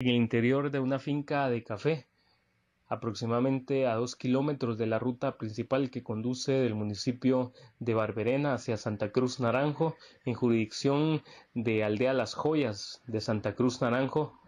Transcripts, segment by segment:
en el interior de una finca de café, aproximadamente a dos kilómetros de la ruta principal que conduce del municipio de Barberena hacia Santa Cruz Naranjo, en jurisdicción de Aldea Las Joyas de Santa Cruz Naranjo.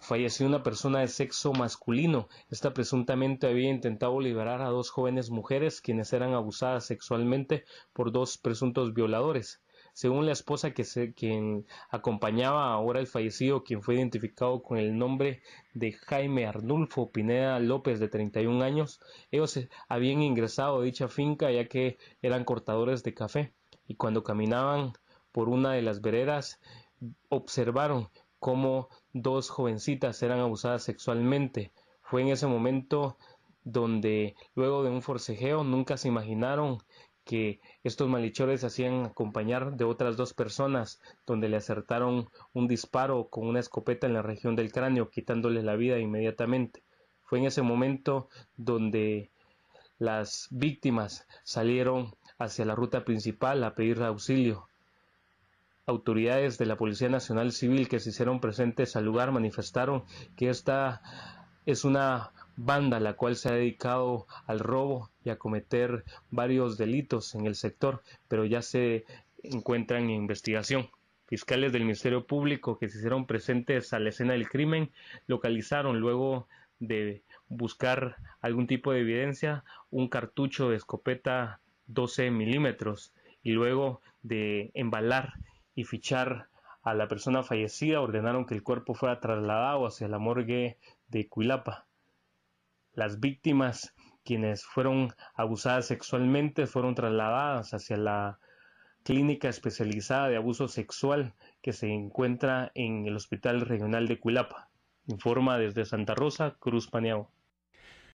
Falleció una persona de sexo masculino. Esta presuntamente había intentado liberar a dos jóvenes mujeres quienes eran abusadas sexualmente por dos presuntos violadores según la esposa que quien acompañaba ahora el fallecido, quien fue identificado con el nombre de Jaime Arnulfo Pineda López, de 31 años. Ellos eh, habían ingresado a dicha finca ya que eran cortadores de café y cuando caminaban por una de las veredas observaron cómo dos jovencitas eran abusadas sexualmente. Fue en ese momento donde luego de un forcejeo nunca se imaginaron que estos malhechores hacían acompañar de otras dos personas, donde le acertaron un disparo con una escopeta en la región del cráneo, quitándole la vida inmediatamente. Fue en ese momento donde las víctimas salieron hacia la ruta principal a pedir auxilio. Autoridades de la Policía Nacional Civil que se hicieron presentes al lugar manifestaron que esta es una banda la cual se ha dedicado al robo y a cometer varios delitos en el sector, pero ya se encuentran en investigación. Fiscales del Ministerio Público que se hicieron presentes a la escena del crimen localizaron luego de buscar algún tipo de evidencia un cartucho de escopeta 12 milímetros y luego de embalar y fichar a la persona fallecida ordenaron que el cuerpo fuera trasladado hacia la morgue de Cuilapa las víctimas quienes fueron abusadas sexualmente fueron trasladadas hacia la clínica especializada de abuso sexual que se encuentra en el Hospital Regional de Cuilapa. Informa desde Santa Rosa, Cruz Paneao.